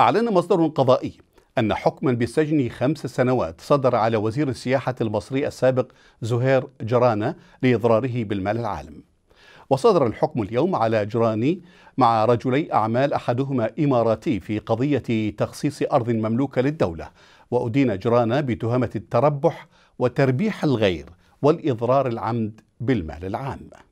أعلن مصدر قضائي أن حكما بالسجن خمس سنوات صدر على وزير السياحة المصري السابق زهير جرانة لإضراره بالمال العالم وصدر الحكم اليوم على جراني مع رجلي أعمال أحدهما إماراتي في قضية تخصيص أرض مملوكة للدولة وأدين جرانة بتهمة التربح وتربيح الغير والإضرار العمد بالمال العام